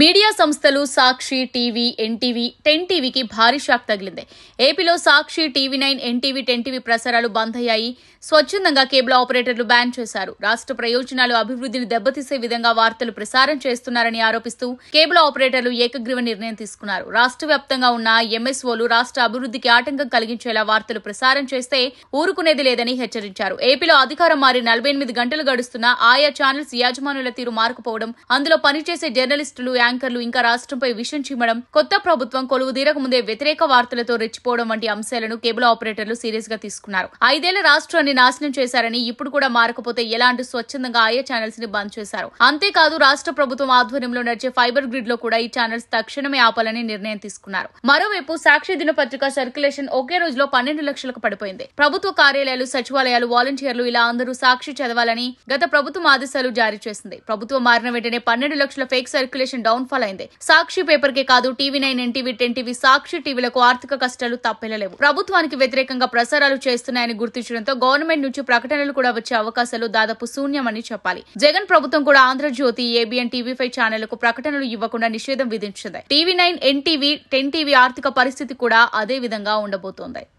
media సంస్థలు సాక్షి TV NTV ten టీవీకి భారీ షాక్ తగిలింది ఏపీలో Sakshi TV nine NTV ten TV ప్రసారాలు బంద్ అయ్యాయి స్వచ్ఛందంగా కేబుల్ ఆపరేటర్లు బ్యాన్ చేశారు రాష్ట్ర ప్రయోజనాలు అభివృద్ధిని దెబ్బతీసే విధంగా వార్తలు ప్రసారం చేస్తున్నారని ఆరోపిస్తూ కేబుల్ ఆపరేటర్లు ఏకగ్రీవ నిర్ణయం తీసుకున్నారు రాష్ట్ర వ్యాప్తంగా ఉన్న ఎంఎస్ఓలు రాష్ట్ర అభివృద్ధికి ఆటంకం కలిగించేలా వార్తలు ప్రసారం చేస్తే ఊరుకునేది లేదని హెచ్చరించారు ఏపీలో అధికారం మారి నలభై ఎనిమిది గంటలు గడుస్తున్నా ఆయా ఛానల్స్ యాజమానుల తీరు మారకపోవడం అందులో పనిచేసే జర్నలిస్టులు ట్యాంకర్లు ఇంకా రాష్ట్రంపై విషయం చిమ్మడం కొత్త ప్రభుత్వం కొలువు తీరకముందే వ్యతిరేక వార్తలతో రెచ్చిపోవడం వంటి అంశాలను కేబుల్ ఆపరేటర్లు సీరియస్ గా తీసుకున్నారు ఐదేళ్ల రాష్ట్రాన్ని నాశనం చేశారని ఇప్పుడు కూడా మారకపోతే ఎలాంటి స్వచ్ఛందంగా ఆయా ఛానల్స్ ని బంద్ చేశారు అంతేకాదు రాష్ట్ర ప్రభుత్వం ఆధ్వర్యంలో నడిచే ఫైబర్ గ్రిడ్ లో కూడా ఈ ఛానల్స్ తక్షణమే ఆపాలని నిర్ణయం తీసుకున్నారు మరోవైపు సాక్షి దినపత్రిక సర్క్యులేషన్ ఒకే రోజులో పన్నెండు లక్షలకు పడిపోయింది ప్రభుత్వ కార్యాలయాలు సచివాలయాలు వాలంటీర్లు ఇలా అందరూ సాక్షి చదవాలని గత ప్రభుత్వం ఆదేశాలు జారీ చేసింది ప్రభుత్వం మారిన వెంటనే పన్నెండు లక్షల ఫేక్ సర్క్యులేషన్ డౌన్ ఫాల్ అయింది సాక్షి పేపర్ కే కాదు TV nine NTV ten TV Sakshi టీవీలకు ఆర్థిక కష్టాలు తప్పెళ్లలేవు ప్రభుత్వానికి వ్యతిరేకంగా ప్రసారాలు చేస్తున్నాయని గుర్తించడంతో గవర్నమెంట్ నుంచి ప్రకటనలు కూడా వచ్చే అవకాశాలు దాదాపు శూన్యమని చెప్పాలి జగన్ ప్రభుత్వం కూడా ఆంధ్రజ్యోతి ఏబిఎన్ టీవీ ఫైవ్ ఛానళ్లకు ప్రకటనలు ఇవ్వకుండా నిషేధం విధించింది TV nine NTV ten TV ఆర్థిక పరిస్థితి కూడా అదే విధంగా ఉండబోతోంది